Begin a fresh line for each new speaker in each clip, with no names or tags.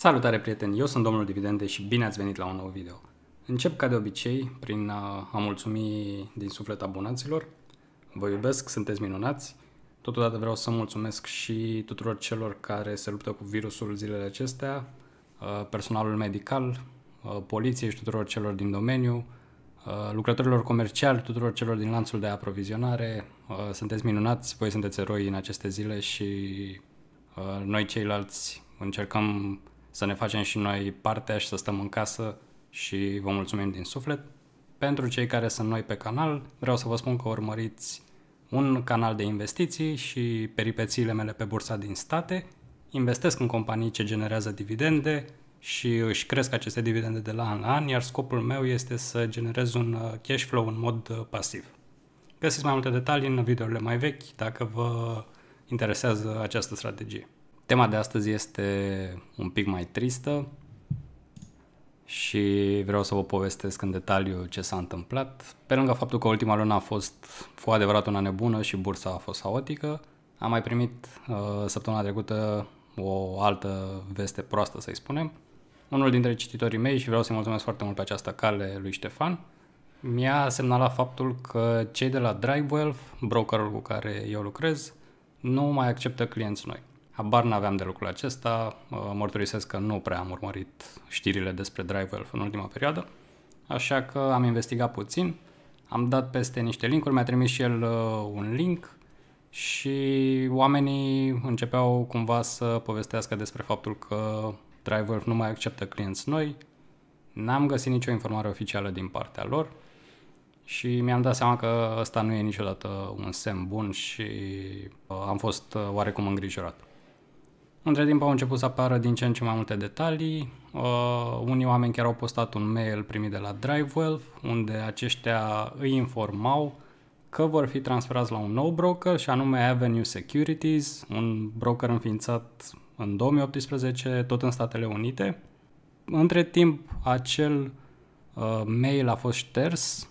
Salutare prieteni, eu sunt domnul Dividende și bine ați venit la un nou video. Încep ca de obicei prin a mulțumi din suflet abonaților. Vă iubesc, sunteți minunați. Totodată vreau să mulțumesc și tuturor celor care se luptă cu virusul zilele acestea, personalul medical, poliției și tuturor celor din domeniu, lucrătorilor comerciali, tuturor celor din lanțul de aprovizionare. Sunteți minunați, voi sunteți eroi în aceste zile și noi ceilalți încercăm să ne facem și noi partea și să stăm în casă și vă mulțumim din suflet. Pentru cei care sunt noi pe canal, vreau să vă spun că urmăriți un canal de investiții și peripețiile mele pe bursa din state. Investesc în companii ce generează dividende și își cresc aceste dividende de la an la an, iar scopul meu este să generez un uh, cash flow în mod uh, pasiv. Găsiți mai multe detalii în videourile mai vechi dacă vă interesează această strategie. Tema de astăzi este un pic mai tristă și vreau să vă povestesc în detaliu ce s-a întâmplat. Pe lângă faptul că ultima lună a fost cu adevărat una nebună și bursa a fost haotică, am mai primit uh, săptămâna trecută o altă veste proastă, să-i spunem. Unul dintre cititorii mei, și vreau să-i mulțumesc foarte mult pe această cale lui Ștefan, mi-a semnalat faptul că cei de la Drive Wealth, brokerul cu care eu lucrez, nu mai acceptă clienți noi. Habar n-aveam de lucrul acesta, mărturisesc că nu prea am urmărit știrile despre DriveWelf în ultima perioadă, așa că am investigat puțin, am dat peste niște linkuri, mi-a trimis și el uh, un link și oamenii începeau cumva să povestească despre faptul că DriveWelf nu mai acceptă clienți noi, n-am găsit nicio informare oficială din partea lor și mi-am dat seama că ăsta nu e niciodată un semn bun și uh, am fost uh, oarecum îngrijorat. Între timp au început să apară din ce în ce mai multe detalii. Uh, unii oameni chiar au postat un mail primit de la DriveWell, unde aceștia îi informau că vor fi transferați la un nou broker, și anume Avenue Securities, un broker înființat în 2018, tot în Statele Unite. Între timp, acel uh, mail a fost șters,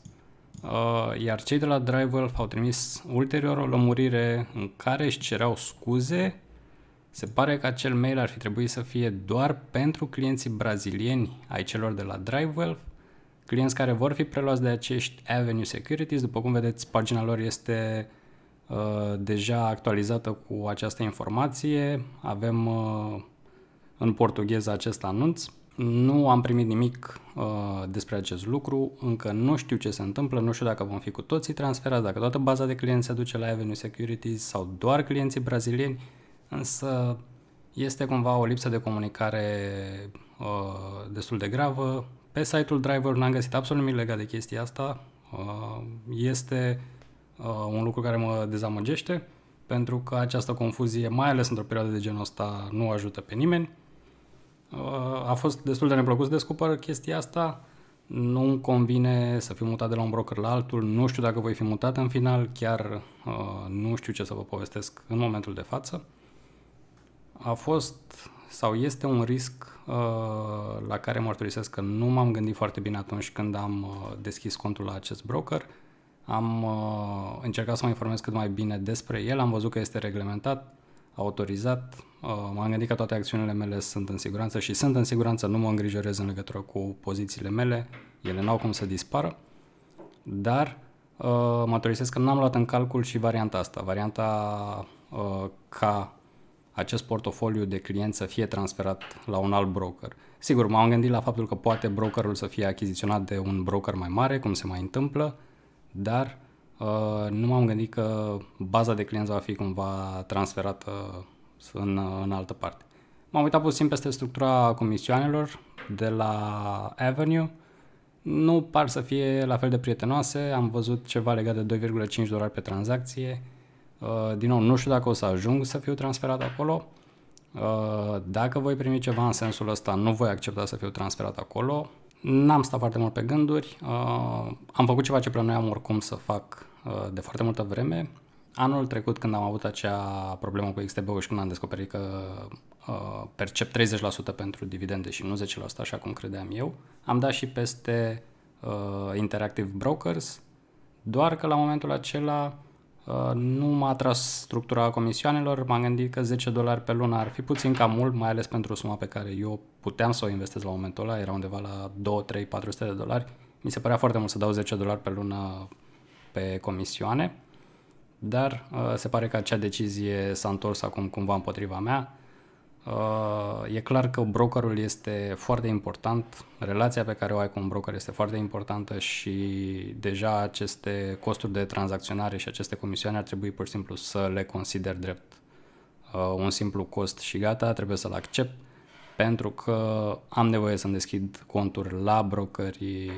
uh, iar cei de la DriveWell au trimis ulterior o lămurire în care își cereau scuze se pare că acel mail ar fi trebuit să fie doar pentru clienții brazilieni ai celor de la DriveWell, clienți care vor fi preluați de acești Avenue Securities. După cum vedeți, pagina lor este uh, deja actualizată cu această informație. Avem uh, în portugheză acest anunț. Nu am primit nimic uh, despre acest lucru, încă nu știu ce se întâmplă, nu știu dacă vom fi cu toții transferați, dacă toată baza de clienți se duce la Avenue Securities sau doar clienții brazilieni însă este cumva o lipsă de comunicare uh, destul de gravă. Pe site-ul Driver n-am găsit absolut nimic legat de chestia asta. Uh, este uh, un lucru care mă dezamăgește, pentru că această confuzie, mai ales într-o perioadă de genul ăsta, nu ajută pe nimeni. Uh, a fost destul de neplăcut să descoper chestia asta. nu convine să fiu mutat de la un broker la altul. Nu știu dacă voi fi mutat în final, chiar uh, nu știu ce să vă povestesc în momentul de față a fost sau este un risc uh, la care mărturisesc că nu m-am gândit foarte bine atunci când am uh, deschis contul la acest broker. Am uh, încercat să mă informez cât mai bine despre el, am văzut că este reglementat, autorizat, uh, m-am gândit că toate acțiunile mele sunt în siguranță și sunt în siguranță, nu mă îngrijorez în legătură cu pozițiile mele, ele n-au cum să dispară, dar uh, autorizez că n-am luat în calcul și varianta asta, varianta uh, ca acest portofoliu de clienți să fie transferat la un alt broker. Sigur, m-am gândit la faptul că poate brokerul să fie achiziționat de un broker mai mare, cum se mai întâmplă, dar uh, nu m-am gândit că baza de clienți va fi cumva transferată în, în altă parte. M-am uitat puțin peste structura comisioanelor de la Avenue. Nu par să fie la fel de prietenoase, am văzut ceva legat de 2,5 dolari pe tranzacție, Uh, din nou, nu știu dacă o să ajung să fiu transferat acolo. Uh, dacă voi primi ceva în sensul ăsta, nu voi accepta să fiu transferat acolo. N-am stat foarte mult pe gânduri. Uh, am făcut ceva ce plănuiam oricum să fac de foarte multă vreme. Anul trecut, când am avut acea problemă cu XTB-ul și când am descoperit că percep 30% pentru dividende și nu 10%, așa cum credeam eu, am dat și peste Interactive Brokers, doar că la momentul acela Uh, nu m-a atras structura comisioanelor, m-am gândit că 10 dolari pe lună ar fi puțin cam mult, mai ales pentru suma pe care eu puteam să o investez la momentul ăla, era undeva la 2, 3, 400 de dolari. Mi se părea foarte mult să dau 10 dolari pe lună pe comisioane, dar uh, se pare că acea decizie s-a întors acum cumva împotriva mea Uh, e clar că brokerul este foarte important, relația pe care o ai cu un broker este foarte importantă și deja aceste costuri de tranzacționare și aceste comisioane ar trebui pur și simplu să le consider drept uh, un simplu cost și gata, trebuie să-l accept pentru că am nevoie să-mi deschid conturi la brokeri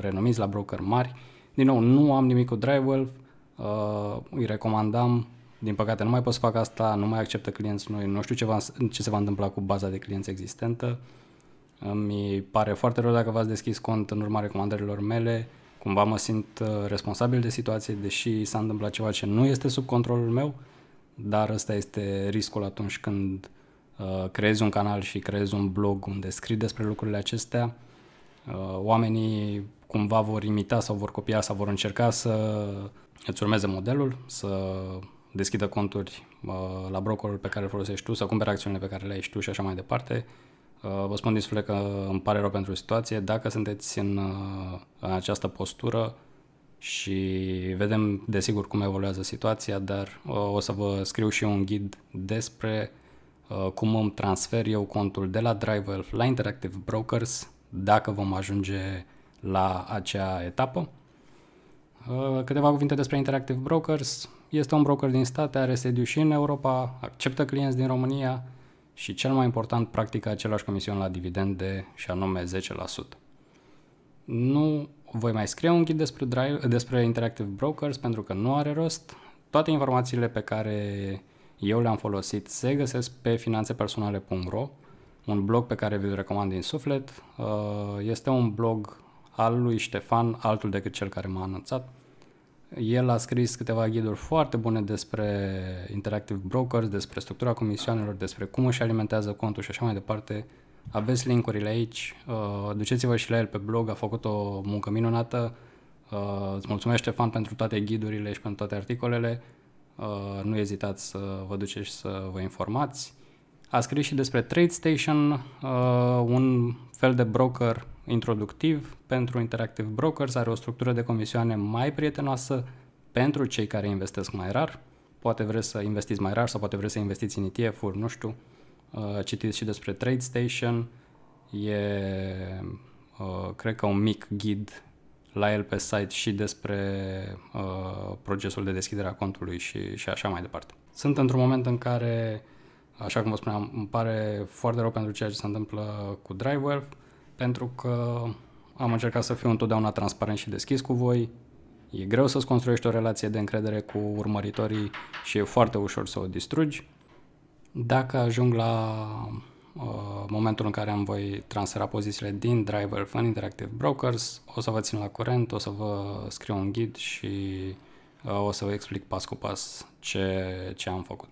renumiți, la brokeri mari. Din nou, nu am nimic cu Drywell, uh, îi recomandam din păcate nu mai pot să fac asta, nu mai acceptă clienți noi, nu știu ce, va, ce se va întâmpla cu baza de clienți existentă. Mi pare foarte rău dacă v-ați deschis cont în urma recomandărilor mele. Cumva mă simt uh, responsabil de situație, deși s-a întâmplat ceva ce nu este sub controlul meu, dar ăsta este riscul atunci când uh, creezi un canal și creezi un blog unde scrii despre lucrurile acestea. Uh, oamenii cumva vor imita sau vor copia sau vor încerca să îți urmeze modelul, să deschidă conturi uh, la brokerul pe care îl folosești tu, să cumpere acțiunile pe care le ai tu și așa mai departe. Uh, vă spun din suflet că îmi pare rău pentru situație. Dacă sunteți în, uh, în această postură și vedem desigur cum evoluează situația, dar uh, o să vă scriu și un ghid despre uh, cum îmi transfer eu contul de la DriveWell la Interactive Brokers dacă vom ajunge la acea etapă. Uh, câteva cuvinte despre Interactive Brokers. Este un broker din state, are sediu și în Europa, acceptă clienți din România și cel mai important practică același comision la dividende și anume 10%. Nu voi mai scrie un ghid despre, drive, despre Interactive Brokers pentru că nu are rost. Toate informațiile pe care eu le-am folosit se găsesc pe finanțepersonale.ro, un blog pe care vi-l recomand din suflet. Uh, este un blog al lui Ștefan, altul decât cel care m-a anunțat, el a scris câteva ghiduri foarte bune despre Interactive Brokers, despre structura comisioanelor, despre cum își alimentează contul și așa mai departe. Aveți linkurile aici, uh, duceți-vă și la el pe blog, a făcut o muncă minunată. Uh, îți mulțumesc, Ștefan, pentru toate ghidurile și pentru toate articolele. Uh, nu ezitați să vă duceți și să vă informați. A scris și despre TradeStation, uh, un fel de broker introductiv pentru Interactive Brokers, are o structură de comisioane mai prietenoasă pentru cei care investesc mai rar. Poate vreți să investiți mai rar sau poate vreți să investiți în ETF-uri, nu știu. Uh, citiți și despre TradeStation, e uh, cred că un mic ghid la el pe site și despre uh, procesul de deschidere a contului și, și așa mai departe. Sunt într-un moment în care așa cum vă spuneam, îmi pare foarte rău pentru ceea ce se întâmplă cu Driver, pentru că am încercat să fiu întotdeauna transparent și deschis cu voi. E greu să-ți construiești o relație de încredere cu urmăritorii și e foarte ușor să o distrugi. Dacă ajung la uh, momentul în care am voi transfera pozițiile din driver în Interactive Brokers, o să vă țin la curent, o să vă scriu un ghid și uh, o să vă explic pas cu pas ce, ce am făcut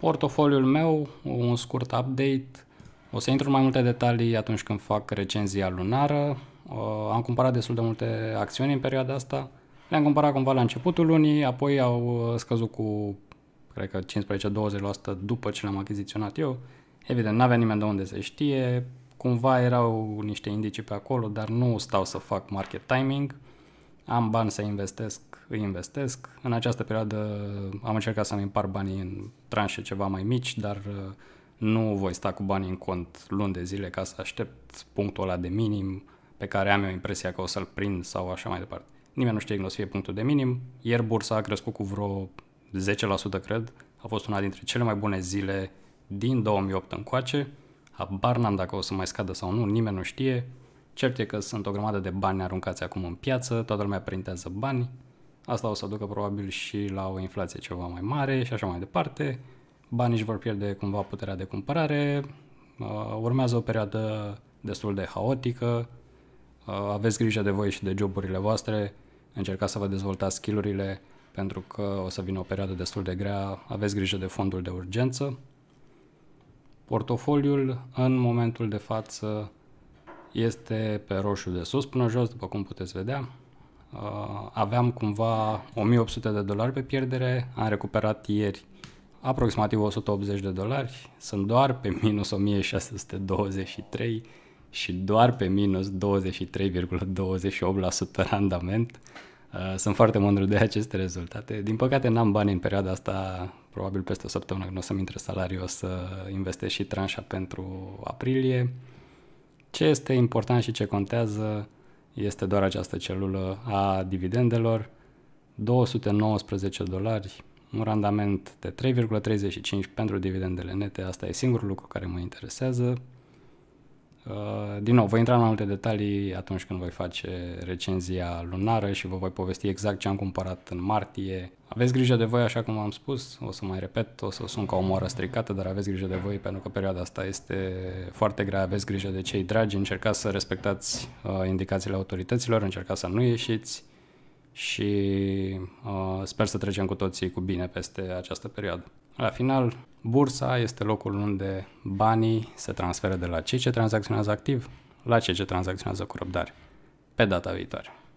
portofoliul meu, un scurt update. O să intru în mai multe detalii atunci când fac recenzia lunară. Uh, am cumpărat destul de multe acțiuni în perioada asta. Le-am cumpărat cumva la începutul lunii, apoi au uh, scăzut cu, cred că 15-20% după ce le-am achiziționat eu. Evident, n-avea nimeni de unde să știe, cumva erau niște indicii pe acolo, dar nu stau să fac market timing. Am bani să investesc îi investesc. În această perioadă am încercat să-mi împar banii în tranșe ceva mai mici, dar uh, nu voi sta cu banii în cont luni de zile ca să aștept punctul ăla de minim pe care am eu impresia că o să-l prind sau așa mai departe. Nimeni nu știe când o să fie punctul de minim. Ieri bursa a crescut cu vreo 10%, cred. A fost una dintre cele mai bune zile din 2008 încoace. Habar n-am dacă o să mai scadă sau nu, nimeni nu știe. Cert e că sunt o grămadă de bani aruncați acum în piață, toată lumea printează bani. Asta o să ducă probabil și la o inflație ceva mai mare și așa mai departe. Banii își vor pierde cumva puterea de cumpărare, uh, urmează o perioadă destul de haotică, uh, aveți grijă de voi și de joburile voastre, încercați să vă dezvoltați skillurile pentru că o să vină o perioadă destul de grea, aveți grijă de fondul de urgență. Portofoliul în momentul de față este pe roșu de sus până jos, după cum puteți vedea. Uh, aveam cumva 1800 de dolari pe pierdere, am recuperat ieri aproximativ 180 de dolari, sunt doar pe minus 1623 și doar pe minus 23,28% randament. Uh, sunt foarte mândru de aceste rezultate. Din păcate n-am bani în perioada asta, probabil peste o săptămână când o să-mi intre salariul, o să investesc și tranșa pentru aprilie. Ce este important și ce contează este doar această celulă a dividendelor, 219 dolari, un randament de 3,35 pentru dividendele nete, asta e singurul lucru care mă interesează, Uh, din nou, voi intra în alte multe detalii atunci când voi face recenzia lunară și vă voi povesti exact ce am cumpărat în martie. Aveți grijă de voi, așa cum am spus, o să mai repet, o să sun ca o moară stricată, dar aveți grijă de voi pentru că perioada asta este foarte grea, aveți grijă de cei dragi, încercați să respectați uh, indicațiile autorităților, încercați să nu ieșiți și uh, sper să trecem cu toții cu bine peste această perioadă. La final, Bursa este locul unde banii se transferă de la cei ce tranzacționează activ la cei ce tranzacționează cu răbdare. Pe data viitoare!